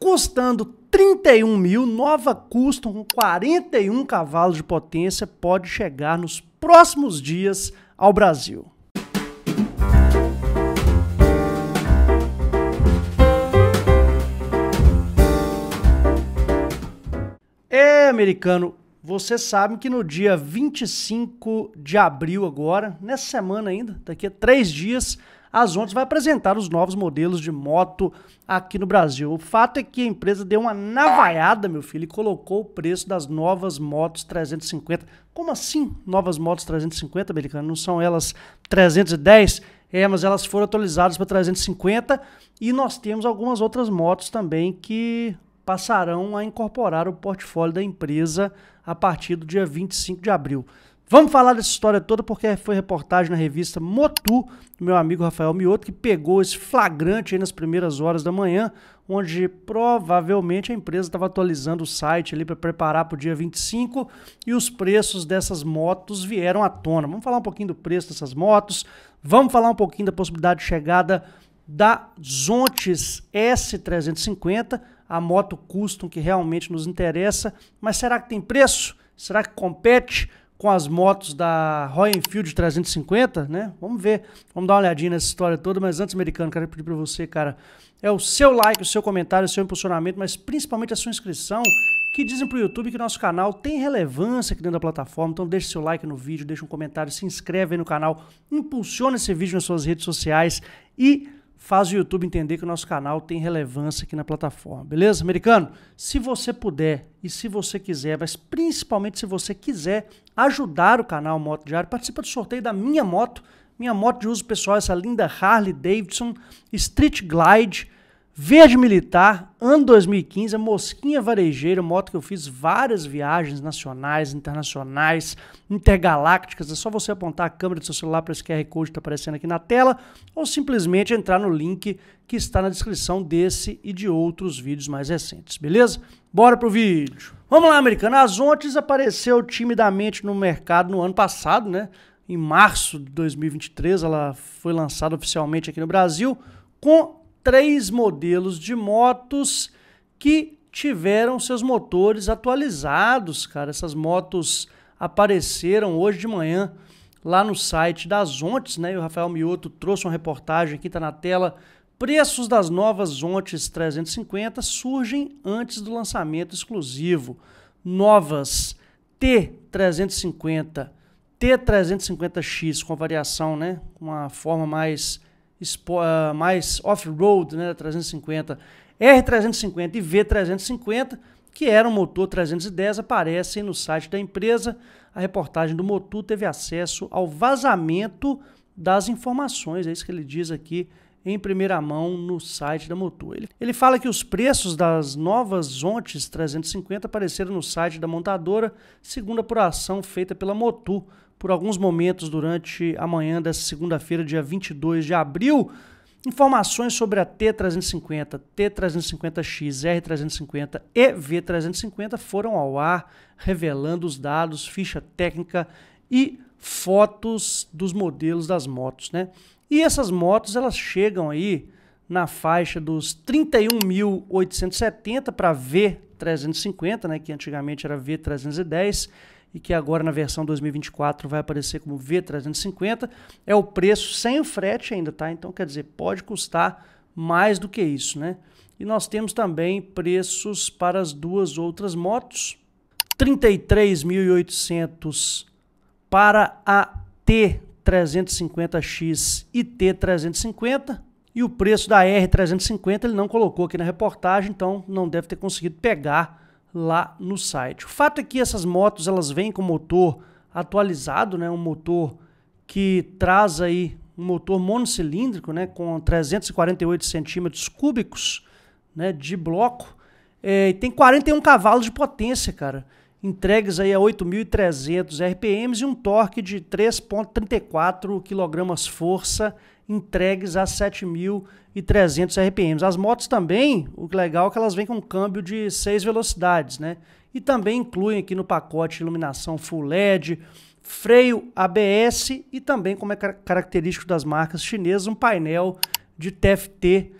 Custando 31 mil, nova custom com 41 cavalos de potência pode chegar nos próximos dias ao Brasil. É, americano, vocês sabem que no dia 25 de abril agora, nessa semana ainda, daqui a três dias, a Zontes vai apresentar os novos modelos de moto aqui no Brasil. O fato é que a empresa deu uma navaiada, meu filho, e colocou o preço das novas motos 350. Como assim novas motos 350, americano? Não são elas 310? É, mas elas foram atualizadas para 350 e nós temos algumas outras motos também que passarão a incorporar o portfólio da empresa a partir do dia 25 de abril. Vamos falar dessa história toda porque foi reportagem na revista Motu, do meu amigo Rafael Mioto, que pegou esse flagrante aí nas primeiras horas da manhã, onde provavelmente a empresa estava atualizando o site ali para preparar para o dia 25 e os preços dessas motos vieram à tona. Vamos falar um pouquinho do preço dessas motos, vamos falar um pouquinho da possibilidade de chegada da Zontes S350, a moto custom que realmente nos interessa, mas será que tem preço? Será que compete? com as motos da Royal Enfield 350, né? Vamos ver, vamos dar uma olhadinha nessa história toda, mas antes, americano, quero pedir para você, cara, é o seu like, o seu comentário, o seu impulsionamento, mas principalmente a sua inscrição, que dizem pro YouTube que nosso canal tem relevância aqui dentro da plataforma, então deixe seu like no vídeo, deixe um comentário, se inscreve aí no canal, impulsiona esse vídeo nas suas redes sociais e faz o YouTube entender que o nosso canal tem relevância aqui na plataforma, beleza, americano? Se você puder e se você quiser, mas principalmente se você quiser ajudar o canal Moto Diário, participa do sorteio da minha moto, minha moto de uso pessoal, essa linda Harley Davidson Street Glide Verde Militar, ano 2015, a Mosquinha Varejeira, moto que eu fiz várias viagens nacionais, internacionais, intergalácticas. É só você apontar a câmera do seu celular para esse QR Code que está aparecendo aqui na tela ou simplesmente entrar no link que está na descrição desse e de outros vídeos mais recentes, beleza? Bora pro vídeo! Vamos lá, americano. as Zontes apareceu timidamente no mercado no ano passado, né? Em março de 2023, ela foi lançada oficialmente aqui no Brasil com três modelos de motos que tiveram seus motores atualizados, cara. Essas motos apareceram hoje de manhã lá no site das Ontes, né? E o Rafael Mioto trouxe uma reportagem aqui, tá na tela. Preços das novas Ontes 350 surgem antes do lançamento exclusivo. Novas T350, T350X com variação, né? Uma forma mais ah, mais off-road, né, 350, R350 e V350, que era um motor 310, aparecem no site da empresa. A reportagem do Motu teve acesso ao vazamento das informações, é isso que ele diz aqui em primeira mão no site da Motu. Ele, ele fala que os preços das novas Ontes 350 apareceram no site da montadora, segundo a apuração feita pela Motu por alguns momentos durante a manhã dessa segunda-feira, dia 22 de abril. Informações sobre a T350, T350X, R350 e V350 foram ao ar, revelando os dados, ficha técnica e fotos dos modelos das motos, né? E essas motos, elas chegam aí na faixa dos 31.870 para V350, né, que antigamente era V310, e que agora na versão 2024 vai aparecer como V350. É o preço sem o frete ainda, tá? Então quer dizer, pode custar mais do que isso, né? E nós temos também preços para as duas outras motos. 33.800 para a T350X e T350. E o preço da R350 ele não colocou aqui na reportagem, então não deve ter conseguido pegar lá no site. O fato é que essas motos elas vêm com motor atualizado, né, um motor que traz aí um motor monocilíndrico, né, com 348 centímetros cúbicos, né, de bloco, é, e tem 41 cavalos de potência, cara, entregues aí a 8.300 RPMs e um torque de 3.34 kg-força entregues a 7.300 RPMs As motos também, o legal é que elas vêm com um câmbio de 6 velocidades, né? E também incluem aqui no pacote iluminação full LED, freio ABS e também, como é característico das marcas chinesas, um painel de TFT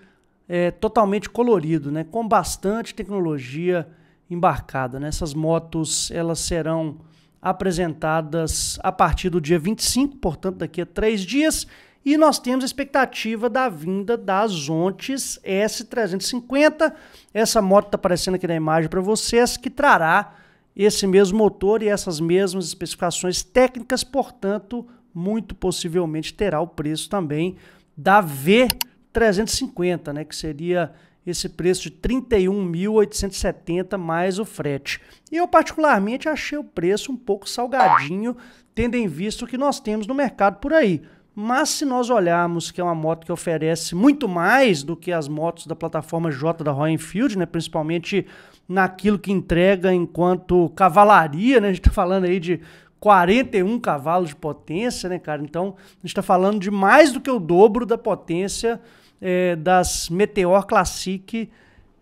é, eh, totalmente colorido, né? Com bastante tecnologia embarcada. Né? Essas motos, elas serão apresentadas a partir do dia 25, portanto daqui a três dias, e nós temos a expectativa da vinda das Ontes S350. Essa moto está aparecendo aqui na imagem para vocês, que trará esse mesmo motor e essas mesmas especificações técnicas, portanto, muito possivelmente terá o preço também da V350, né, que seria esse preço de 31.870 mais o frete. Eu particularmente achei o preço um pouco salgadinho, tendo em vista o que nós temos no mercado por aí. Mas se nós olharmos que é uma moto que oferece muito mais do que as motos da plataforma J da Royal Enfield, né, principalmente naquilo que entrega enquanto cavalaria, né, a gente está falando aí de 41 cavalos de potência, né, cara? Então, a gente está falando de mais do que o dobro da potência é, das Meteor Classic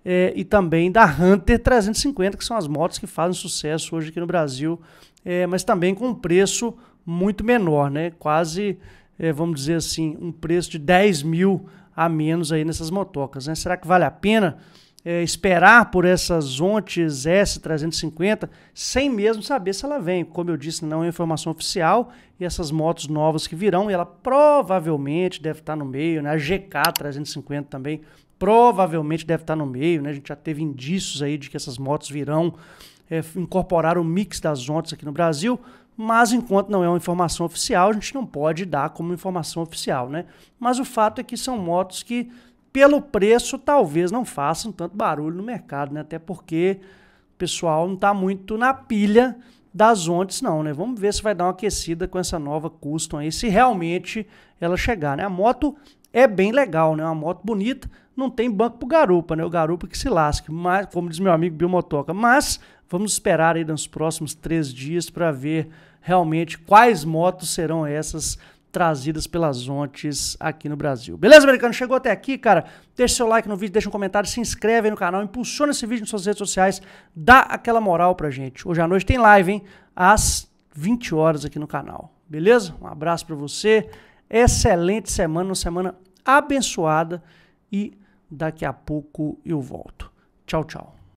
é, e também da Hunter 350, que são as motos que fazem sucesso hoje aqui no Brasil, é, mas também com um preço muito menor, né? Quase é, vamos dizer assim, um preço de 10 mil a menos aí nessas motocas. Né? Será que vale a pena é, esperar por essas Ontes S350 sem mesmo saber se ela vem? Como eu disse, não é informação oficial e essas motos novas que virão, ela provavelmente deve estar no meio, né? a GK350 também provavelmente deve estar no meio, né? a gente já teve indícios aí de que essas motos virão é, incorporar o mix das Ontes aqui no Brasil, mas enquanto não é uma informação oficial, a gente não pode dar como informação oficial, né? Mas o fato é que são motos que, pelo preço, talvez não façam tanto barulho no mercado, né? Até porque o pessoal não está muito na pilha das ontes não, né? Vamos ver se vai dar uma aquecida com essa nova Custom aí, se realmente ela chegar, né? A moto é bem legal, né? Uma moto bonita, não tem banco pro garupa, né? O garupa que se lasque, mas, como diz meu amigo Bill Motoca, mas Vamos esperar aí nos próximos três dias para ver realmente quais motos serão essas trazidas pelas ontes aqui no Brasil. Beleza, americano? Chegou até aqui, cara? Deixa seu like no vídeo, deixa um comentário, se inscreve aí no canal, impulsiona esse vídeo nas suas redes sociais, dá aquela moral pra gente. Hoje à noite tem live, hein? Às 20 horas aqui no canal. Beleza? Um abraço para você. Excelente semana, uma semana abençoada e daqui a pouco eu volto. Tchau, tchau.